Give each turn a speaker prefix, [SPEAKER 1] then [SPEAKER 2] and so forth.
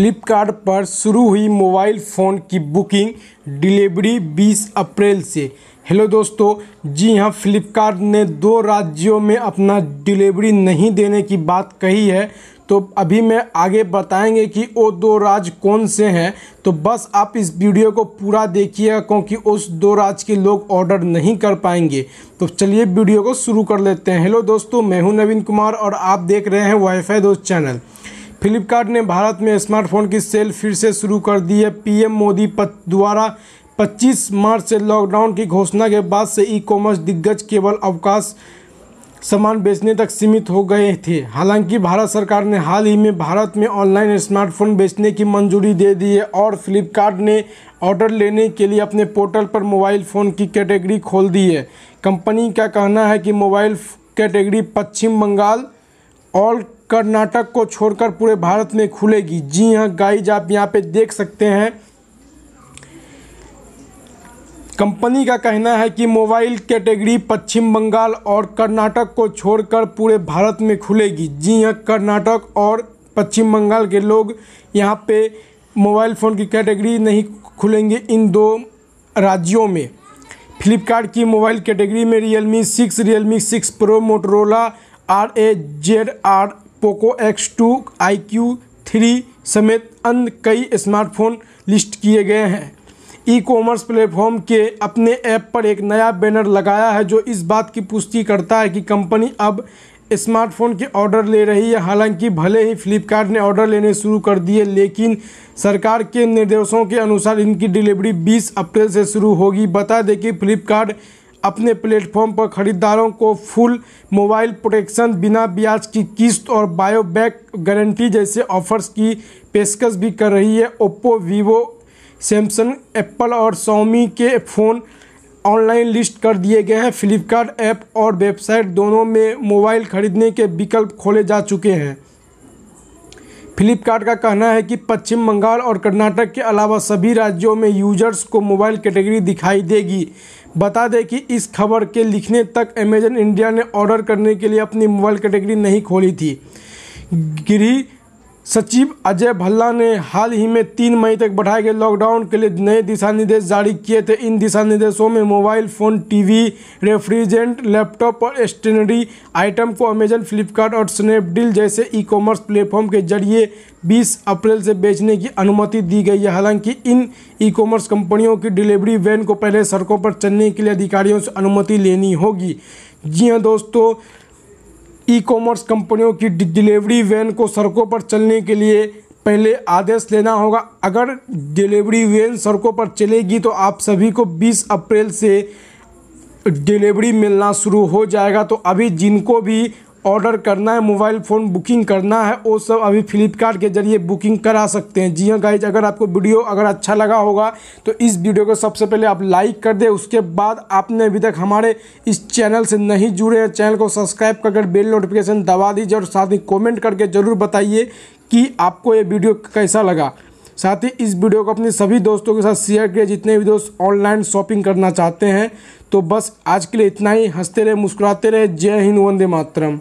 [SPEAKER 1] फ्लिपकार्ट पर शुरू हुई मोबाइल फ़ोन की बुकिंग डिलीवरी 20 अप्रैल से हेलो दोस्तों जी हाँ फ्लिपकार्ट ने दो राज्यों में अपना डिलीवरी नहीं देने की बात कही है तो अभी मैं आगे बताएंगे कि वो दो राज्य कौन से हैं तो बस आप इस वीडियो को पूरा देखिएगा क्योंकि उस दो राज्य के लोग ऑर्डर नहीं कर पाएंगे तो चलिए वीडियो को शुरू कर लेते हैं हेलो दोस्तों मैं हूं नवीन कुमार और आप देख रहे हैं वाईफाई दोस्त चैनल फ्लिपकार्ट ने भारत में स्मार्टफोन की सेल फिर से शुरू कर दी है पीएम मोदी द्वारा 25 मार्च से लॉकडाउन की घोषणा के बाद से ई कॉमर्स दिग्गज केवल अवकाश सामान बेचने तक सीमित हो गए थे हालांकि भारत सरकार ने हाल ही में भारत में ऑनलाइन स्मार्टफोन बेचने की मंजूरी दे दी है और फ्लिपकार्ट ने ऑर्डर लेने के लिए अपने पोर्टल पर मोबाइल फ़ोन की कैटेगरी खोल दी है कंपनी का कहना है कि मोबाइल कैटेगरी पश्चिम बंगाल और कर्नाटक को छोड़कर पूरे भारत में खुलेगी जी हाँ गाइज आप यहाँ पे देख सकते हैं कंपनी का कहना है कि मोबाइल कैटेगरी पश्चिम बंगाल और कर्नाटक को छोड़कर पूरे भारत में खुलेगी जी हाँ कर्नाटक और पश्चिम बंगाल के लोग यहाँ पे मोबाइल फ़ोन की कैटेगरी नहीं खुलेंगे इन दो राज्यों में फ्लिपकार्ट की मोबाइल कैटेगरी में Realme six Realme six pro Motorola R A Z R Poco X two iQOO three समेत अन्य कई स्मार्टफोन लिस्ट किए गए हैं ई कॉमर्स प्लेटफॉर्म के अपने ऐप पर एक नया बैनर लगाया है जो इस बात की पुष्टि करता है कि कंपनी अब स्मार्टफोन के ऑर्डर ले रही है हालांकि भले ही फ्लिपकार्ट ने ऑर्डर लेने शुरू कर दिए लेकिन सरकार के निर्देशों के अनुसार इनकी डिलीवरी 20 अप्रैल से शुरू होगी बता दें कि फ्लिपकार्ट अपने प्लेटफॉर्म पर खरीदारों को फुल मोबाइल प्रोटेक्शन बिना ब्याज की किस्त और बायोबैक गारंटी जैसे ऑफर्स की पेशकश भी कर रही है ओप्पो वीवो सैमसंग एप्पल और सोमी के फ़ोन ऑनलाइन लिस्ट कर दिए गए हैं फ्लिपकार्ट ऐप और वेबसाइट दोनों में मोबाइल खरीदने के विकल्प खोले जा चुके हैं फ्लिपकार्ट का कहना है कि पश्चिम बंगाल और कर्नाटक के अलावा सभी राज्यों में यूजर्स को मोबाइल कैटेगरी दिखाई देगी बता दें कि इस खबर के लिखने तक अमेजन इंडिया ने ऑर्डर करने के लिए अपनी मोबाइल कैटेगरी नहीं खोली थी गृह सचिव अजय भल्ला ने हाल ही में तीन मई तक बढ़ाए गए लॉकडाउन के लिए नए दिशा निर्देश जारी किए थे इन दिशा निर्देशों में mobile phone TV refrigerant laptop और स्टेशनरी आइटम को अमेजन फ्लिपकार्ट और स्नैपडील जैसे ई कॉमर्स प्लेटफॉर्म के जरिए 20 अप्रैल से बेचने की अनुमति दी गई है हालांकि इन ई कॉमर्स कंपनियों की डिलीवरी वैन को पहले सड़कों पर चलने के लिए अधिकारियों से अनुमति लेनी होगी जी हाँ दोस्तों ई कॉमर्स कंपनियों की डिलीवरी वैन को सड़कों पर चलने के लिए पहले आदेश लेना होगा अगर डिलीवरी वैन सड़कों पर चलेगी तो आप सभी को 20 अप्रैल से डिलीवरी मिलना शुरू हो जाएगा तो अभी जिनको भी ऑर्डर करना है मोबाइल फ़ोन बुकिंग करना है वो सब अभी फ्लिपकार्ट के जरिए बुकिंग करा सकते हैं जी हाँ गाइज अगर आपको वीडियो अगर अच्छा लगा होगा तो इस वीडियो को सबसे पहले आप लाइक कर दें उसके बाद आपने अभी तक हमारे इस चैनल से नहीं जुड़े हैं चैनल को सब्सक्राइब करके बेल नोटिफिकेशन दबा दीजिए और साथ ही कॉमेंट करके ज़रूर बताइए कि आपको ये वीडियो कैसा लगा साथ ही इस वीडियो को अपने सभी दोस्तों के साथ शेयर करें जितने भी दोस्त ऑनलाइन शॉपिंग करना चाहते हैं तो बस आज के लिए इतना ही हंसते रहे मुस्कुराते रहे जय हिंद वंदे मातरम